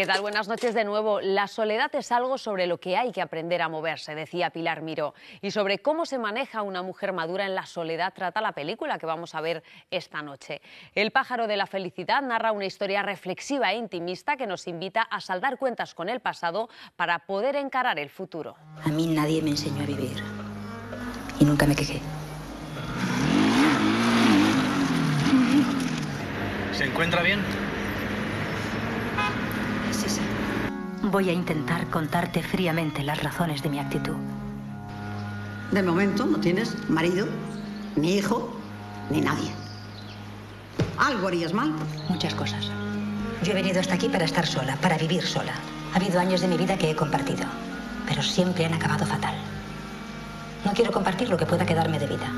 ¿Qué tal? Buenas noches de nuevo. La soledad es algo sobre lo que hay que aprender a moverse, decía Pilar Miró. Y sobre cómo se maneja una mujer madura en la soledad trata la película que vamos a ver esta noche. El pájaro de la felicidad narra una historia reflexiva e intimista que nos invita a saldar cuentas con el pasado para poder encarar el futuro. A mí nadie me enseñó a vivir y nunca me quejé. ¿Se encuentra bien? Voy a intentar contarte fríamente las razones de mi actitud. De momento no tienes marido, ni hijo, ni nadie. ¿Algo harías mal? Muchas cosas. Yo he venido hasta aquí para estar sola, para vivir sola. Ha habido años de mi vida que he compartido, pero siempre han acabado fatal. No quiero compartir lo que pueda quedarme de vida.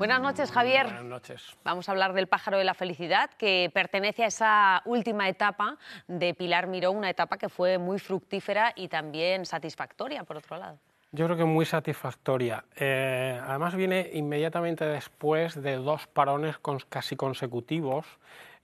Buenas noches, Javier. Buenas noches. Vamos a hablar del pájaro de la felicidad, que pertenece a esa última etapa de Pilar Miró, una etapa que fue muy fructífera y también satisfactoria, por otro lado. Yo creo que muy satisfactoria. Eh, además viene inmediatamente después de dos parones casi consecutivos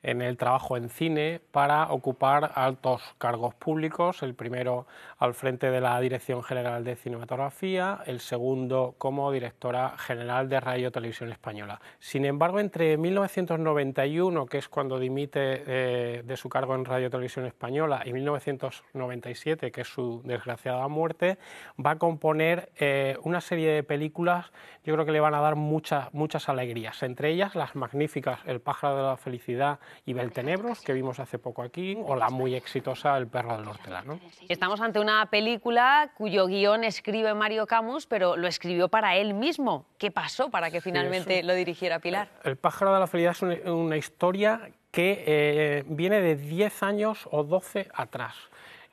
en el trabajo en cine para ocupar altos cargos públicos, el primero al frente de la Dirección General de Cinematografía, el segundo como directora general de Radio Televisión Española. Sin embargo, entre 1991, que es cuando dimite eh, de su cargo en Radio Televisión Española, y 1997, que es su desgraciada muerte, va a componer eh, una serie de películas, yo creo que le van a dar muchas, muchas alegrías, entre ellas las magníficas El pájaro de la felicidad, y Beltenebros, que vimos hace poco aquí, o la muy exitosa El perro del hortelano. Estamos ante una película cuyo guión escribe Mario Camus, pero lo escribió para él mismo. ¿Qué pasó para que finalmente lo dirigiera Pilar? El pájaro de la felicidad es una, historia que eh, viene de 10 años o 12 atrás.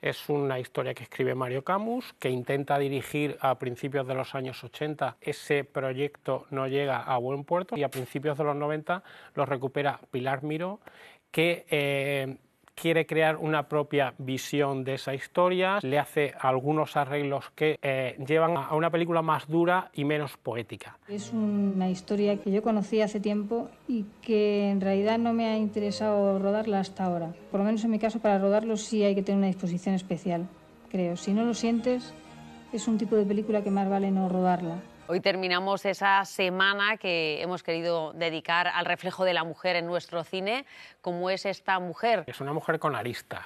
Es una historia que escribe Mario Camus, que intenta dirigir a principios de los años 80. Ese proyecto no llega a buen puerto y a principios de los 90 lo recupera Pilar Miro que eh, quiere crear una propia visión de esa historia, le hace algunos arreglos que eh, llevan a una película más dura y menos poética. Es una historia que yo conocí hace tiempo y que en realidad no me ha interesado rodarla hasta ahora. Por lo menos en mi caso, para rodarlo sí hay que tener una disposición especial, creo. Si no lo sientes, es un tipo de película que más vale no rodarla. Hoy terminamos esa semana que hemos querido dedicar al reflejo de la mujer en nuestro cine, como es esta mujer. Es una mujer con aristas.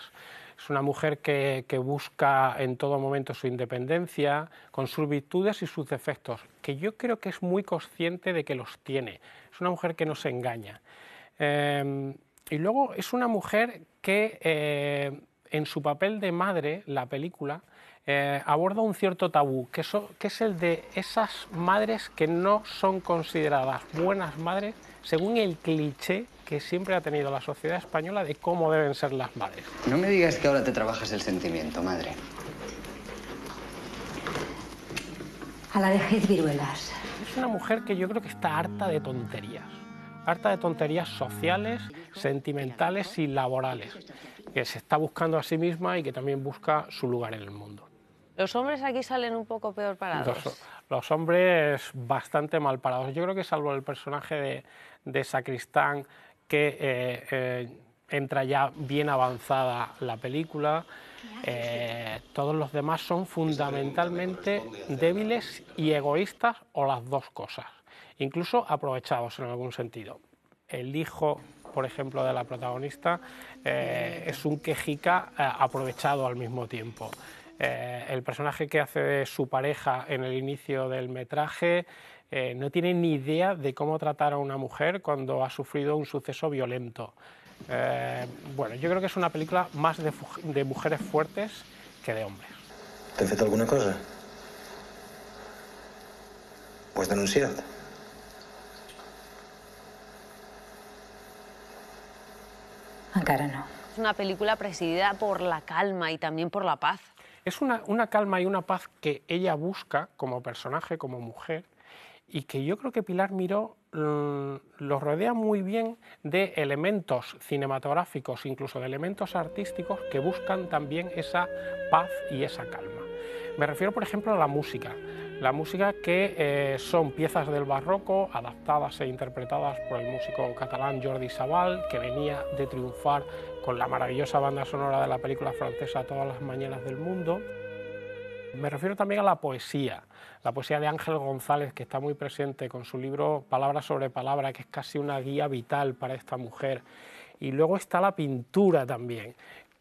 Es una mujer que, busca en todo momento su independencia, con sus virtudes y sus defectos, que yo creo que es muy consciente de que los tiene. Es una mujer que no se engaña. Em, y luego es una mujer que eh, en su papel de madre, la película, eh, aborda un cierto tabú, que, es el de esas madres que no son consideradas buenas madres según el cliché que siempre ha tenido la sociedad española de cómo deben ser las madres. No me digas que ahora te trabajas el sentimiento, madre. A la de viruelas. Es una mujer que yo creo que está harta de tonterías, harta de tonterías sociales, sentimentales y laborales, que se está buscando a sí misma y que también busca su lugar en el mundo. Los hombres aquí salen un poco peor parados. Los, hombres bastante mal parados. Yo creo que salvo el personaje de, de Sacristán, que eh, eh, entra ya bien avanzada la película, eh, todos los demás son fundamentalmente débiles y egoístas o las dos cosas, incluso aprovechados en algún sentido. El hijo por ejemplo, de la protagonista, es un quejica aprovechado al mismo tiempo. Eh, el personaje que hace su pareja en el inicio del metraje eh, no tiene ni idea de cómo tratar a una mujer cuando ha sufrido un suceso violento. Eh, bueno, yo creo que es una película más de, mujeres fuertes que de hombres. ¿Te afecta alguna cosa? Pues denunciad. Encara no. Es una película presidida por la calma y también por la paz. Es una, una calma y una paz que ella busca como personaje, como mujer, y que yo creo que Pilar Miró mm, lo rodea muy bien de elementos cinematográficos, incluso de elementos artísticos que buscan también esa paz y esa calma. Me refiero, por ejemplo, a la música la música que eh, son piezas del barroco adaptadas e interpretadas por el músico catalán Jordi Sabal, que venía de triunfar con la maravillosa banda sonora de la película francesa Todas las Mañanas del Mundo. Me refiero también a la poesía, la poesía de Ángel González, que está muy presente con su libro Palabra sobre Palabra, que es casi una guía vital para esta mujer. Y luego está la pintura también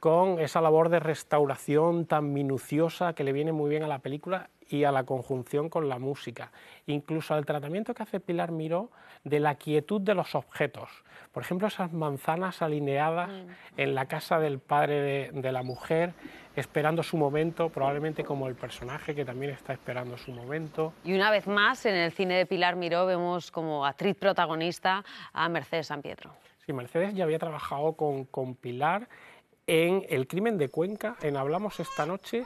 con esa labor de restauración tan minuciosa que le viene muy bien a la película y a la conjunción con la música, incluso al tratamiento que hace Pilar Miró de la quietud de los objetos. Por ejemplo, esas manzanas alineadas mm. en la casa del padre de, de, la mujer, esperando su momento, probablemente como el personaje que también está esperando su momento. Y una vez más, en el cine de Pilar Miró vemos como actriz protagonista a Mercedes San Pietro. Sí, Mercedes ya había trabajado con, con Pilar en El crimen de Cuenca, en Hablamos esta noche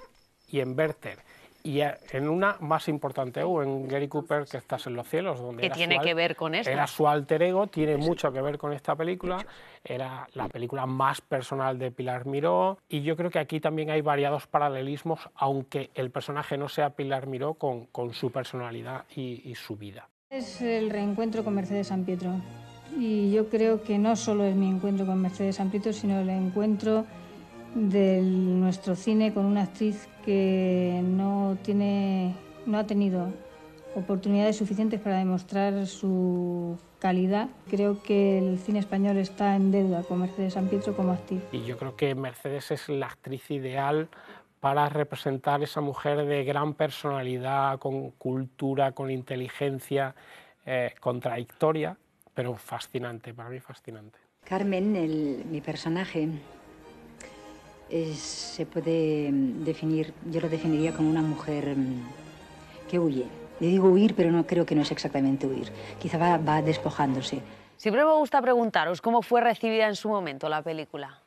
y en Werther. Y eh, en una más importante o en Gary Cooper, que estás en los cielos, donde... era tiene su que ver con esto. Era su alter ego, tiene mucho que ver con esta película. Era la película más personal de Pilar Miró. Y yo creo que aquí también hay variados paralelismos, aunque el personaje no sea Pilar Miró, con, su personalidad y, y su vida. Es el reencuentro con Mercedes San Pietro y yo creo que no solo es mi encuentro con Mercedes Amplito, sino el encuentro de nuestro cine con una actriz que no tiene no ha tenido oportunidades suficientes para demostrar su calidad. Creo que el cine español está en deuda con Mercedes San como actriz. Y yo creo que Mercedes es la actriz ideal para representar esa mujer de gran personalidad, con cultura, con inteligencia, eh, contradictoria, pero fascinante, para mí fascinante. Carmen, mi personaje, se puede mm, definir, yo lo definiría como una mujer mm, que huye. Le digo huir, pero no creo que no es exactamente huir. Quizá va, va despojándose. Siempre me gusta preguntaros cómo fue recibida en su momento la película.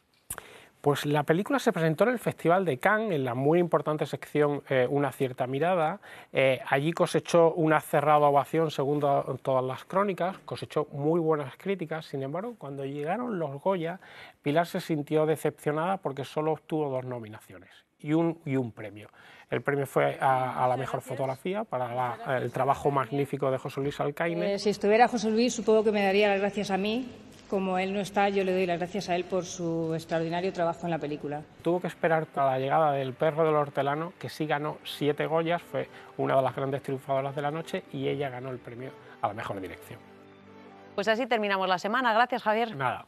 Pues la película se presentó en el Festival de Cannes, en la muy importante sección eh, Una cierta mirada. Eh, allí cosechó una cerrada ovación, según todas las crónicas, cosechó muy buenas críticas. Sin embargo, cuando llegaron los Goya, Pilar se sintió decepcionada porque solo obtuvo dos nominaciones y un, premio. El premio fue a, la mejor fotografía para el trabajo magnífico de José Luis Alcaine. Eh, si estuviera José Luis, supongo que me daría las gracias a mí como él no está, yo le doy las gracias a él por su extraordinario trabajo en la película. Tuvo que esperar a la llegada del perro del hortelano, que sí ganó siete Goyas, fue una de las grandes triunfadoras de la noche y ella ganó el premio a la mejor dirección. Pues así terminamos la semana. Gracias, Javier. Nada.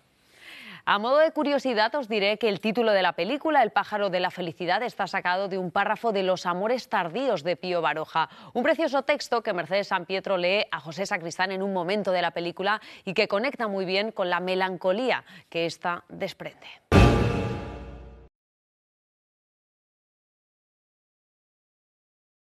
A modo de curiosidad os diré que el título de la película, El pájaro de la felicidad, está sacado de un párrafo de Los amores tardíos de Pío Baroja, un precioso texto que Mercedes San Pietro lee a José Sacristán en un momento de la película y que conecta muy bien con la melancolía que ésta desprende.